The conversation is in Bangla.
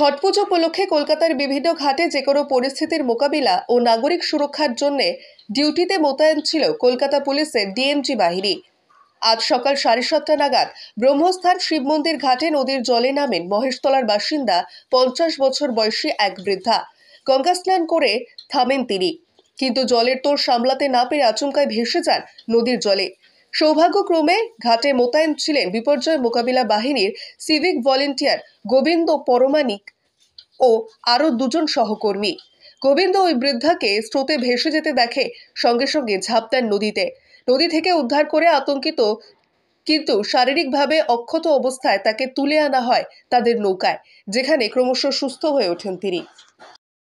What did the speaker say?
ছট পুজো উপলক্ষে কলকাতার বিভিন্ন ঘাটে যে কোনো পরিস্থিতির মোকাবিলা ও নাগরিক সুরক্ষার জন্য ডিউটিতে মোতায়েন ছিল কলকাতা পুলিশের ডিএমজি বাহিনী আজ সকাল সাড়ে সাতটা নাগাদ ব্রহ্মস্থান শিব মন্দির ঘাটে নদীর জলে নামেন মহেশতলার বাসিন্দা পঞ্চাশ বছর বয়সী এক বৃদ্ধা গঙ্গা স্নান করে থামেন তিনি কিন্তু জলের তোর সামলাতে না পেরে আচমকায় ভেসে যান নদীর জলে সৌভাগ্যক্রমে ঘাটে মোতায়েন ছিলেন বিপর্যয় মোকাবিলা বাহিনীর সিভিক ভলেন্টিয়ার গোবিন্দ পরমাণিক ও আরও দুজন সহকর্মী গোবিন্দ ওই বৃদ্ধাকে স্রোতে ভেসে যেতে দেখে সঙ্গে সঙ্গে ঝাঁপ দেন নদীতে নদী থেকে উদ্ধার করে আতঙ্কিত কিন্তু শারীরিকভাবে অক্ষত অবস্থায় তাকে তুলে আনা হয় তাদের নৌকায় যেখানে ক্রমশ সুস্থ হয়ে ওঠেন তিনি